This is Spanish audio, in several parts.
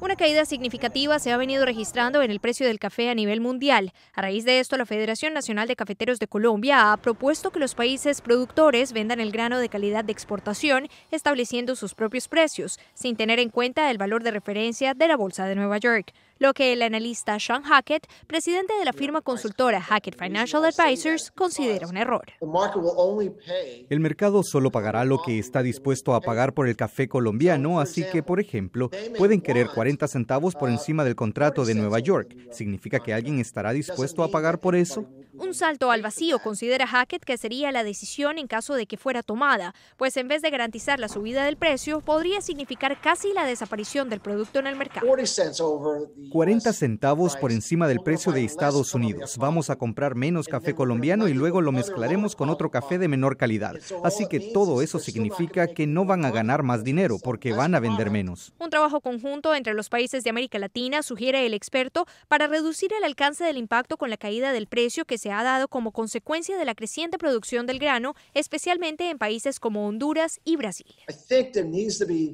Una caída significativa se ha venido registrando en el precio del café a nivel mundial. A raíz de esto, la Federación Nacional de Cafeteros de Colombia ha propuesto que los países productores vendan el grano de calidad de exportación, estableciendo sus propios precios, sin tener en cuenta el valor de referencia de la Bolsa de Nueva York lo que el analista Sean Hackett, presidente de la firma consultora Hackett Financial Advisors, considera un error. El mercado solo pagará lo que está dispuesto a pagar por el café colombiano, así que, por ejemplo, pueden querer 40 centavos por encima del contrato de Nueva York. ¿Significa que alguien estará dispuesto a pagar por eso? Un salto al vacío considera Hackett que sería la decisión en caso de que fuera tomada, pues en vez de garantizar la subida del precio, podría significar casi la desaparición del producto en el mercado. 40 centavos por encima del precio de Estados Unidos. Vamos a comprar menos café colombiano y luego lo mezclaremos con otro café de menor calidad. Así que todo eso significa que no van a ganar más dinero porque van a vender menos. Un trabajo conjunto entre los países de América Latina, sugiere el experto, para reducir el alcance del impacto con la caída del precio que se ha dado como consecuencia de la creciente producción del grano, especialmente en países como Honduras y Brasil.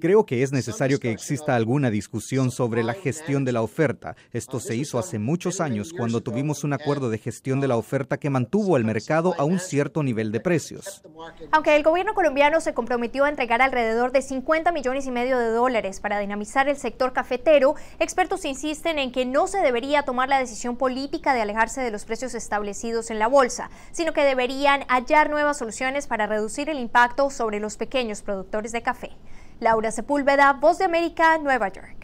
Creo que es necesario que exista alguna discusión sobre la gestión de la oferta. Esto uh, se hizo hace muchos años cuando tuvimos un acuerdo de gestión de la oferta que mantuvo el mercado a un cierto nivel de precios. Aunque el gobierno colombiano se comprometió a entregar alrededor de 50 millones y medio de dólares para dinamizar el sector cafetero, expertos insisten en que no se debería tomar la decisión política de alejarse de los precios establecidos en la bolsa, sino que deberían hallar nuevas soluciones para reducir el impacto sobre los pequeños productores de café. Laura Sepúlveda, Voz de América, Nueva York.